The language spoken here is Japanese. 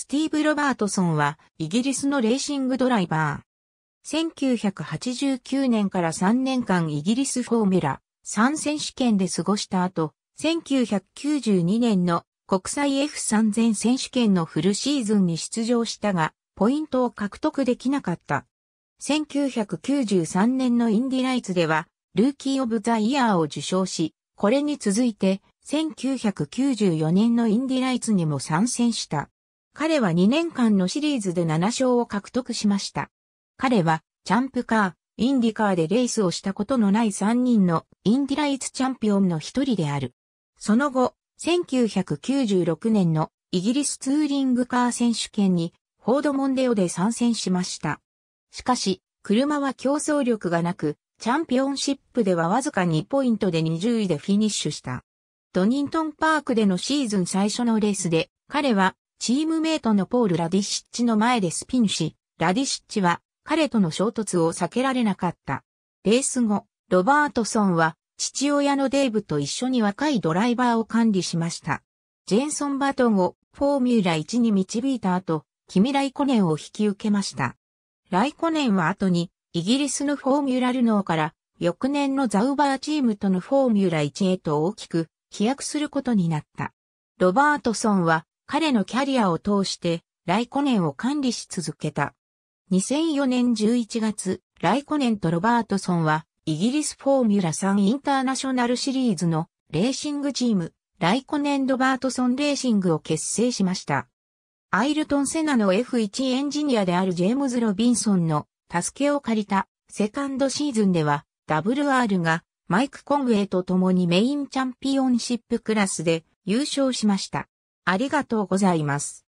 スティーブ・ロバートソンはイギリスのレーシングドライバー。1989年から3年間イギリスフォーミュラ3選手権で過ごした後、1992年の国際 F3000 選手権のフルシーズンに出場したが、ポイントを獲得できなかった。1993年のインディライツでは、ルーキー・オブ・ザ・イヤーを受賞し、これに続いて、1994年のインディライツにも参戦した。彼は2年間のシリーズで7勝を獲得しました。彼は、チャンプカー、インディカーでレースをしたことのない3人のインディライツチャンピオンの一人である。その後、1996年のイギリスツーリングカー選手権にフォードモンデオで参戦しました。しかし、車は競争力がなく、チャンピオンシップではわずか2ポイントで20位でフィニッシュした。ドニントンパークでのシーズン最初のレースで、彼はチームメイトのポール・ラディシッチの前でスピンし、ラディシッチは彼との衝突を避けられなかった。レース後、ロバートソンは父親のデイブと一緒に若いドライバーを管理しました。ジェンソン・バトンをフォーミュラ1に導いた後、君ライコネンを引き受けました。ライコネンは後にイギリスのフォーミュラルノーから翌年のザウバーチームとのフォーミュラ1へと大きく飛躍することになった。ロバートソンは彼のキャリアを通して、ライコネンを管理し続けた。2004年11月、ライコネンとロバートソンは、イギリスフォーミュラ3インターナショナルシリーズのレーシングチーム、ライコネン・ロバートソン・レーシングを結成しました。アイルトン・セナの F1 エンジニアであるジェームズ・ロビンソンの助けを借りたセカンドシーズンでは WR がマイク・コンウェイと共にメインチャンピオンシップクラスで優勝しました。ありがとうございます。